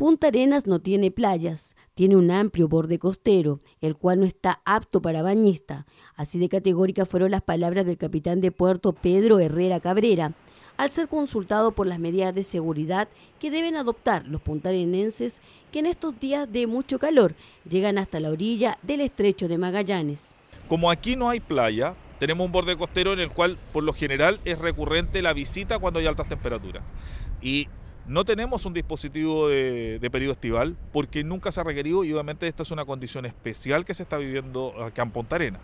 Punta Arenas no tiene playas, tiene un amplio borde costero, el cual no está apto para bañista. Así de categórica fueron las palabras del capitán de puerto Pedro Herrera Cabrera, al ser consultado por las medidas de seguridad que deben adoptar los puntarenenses que en estos días de mucho calor llegan hasta la orilla del estrecho de Magallanes. Como aquí no hay playa, tenemos un borde costero en el cual por lo general es recurrente la visita cuando hay altas temperaturas. Y no tenemos un dispositivo de, periodo estival porque nunca se ha requerido y obviamente esta es una condición especial que se está viviendo acá en Punta Arena.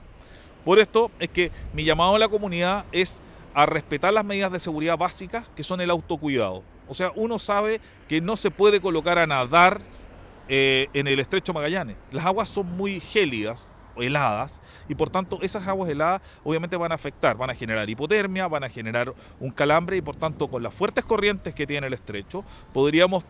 Por esto es que mi llamado a la comunidad es a respetar las medidas de seguridad básicas que son el autocuidado. O sea, uno sabe que no se puede colocar a nadar eh, en el estrecho Magallanes. Las aguas son muy gélidas, heladas y por tanto esas aguas heladas obviamente van a afectar, van a generar hipotermia, van a generar un calambre y por tanto con las fuertes corrientes que tiene el estrecho podríamos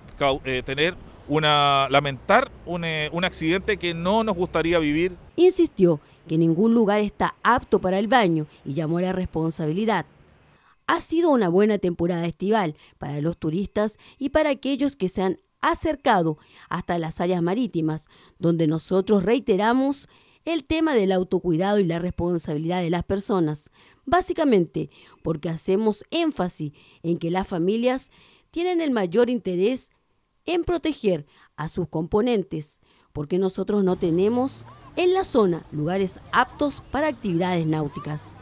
eh, tener una lamentar un, eh, un accidente que no nos gustaría vivir. Insistió que ningún lugar está apto para el baño y llamó la responsabilidad. Ha sido una buena temporada estival para los turistas y para aquellos que se han acercado hasta las áreas marítimas, donde nosotros reiteramos el tema del autocuidado y la responsabilidad de las personas, básicamente porque hacemos énfasis en que las familias tienen el mayor interés en proteger a sus componentes, porque nosotros no tenemos en la zona lugares aptos para actividades náuticas.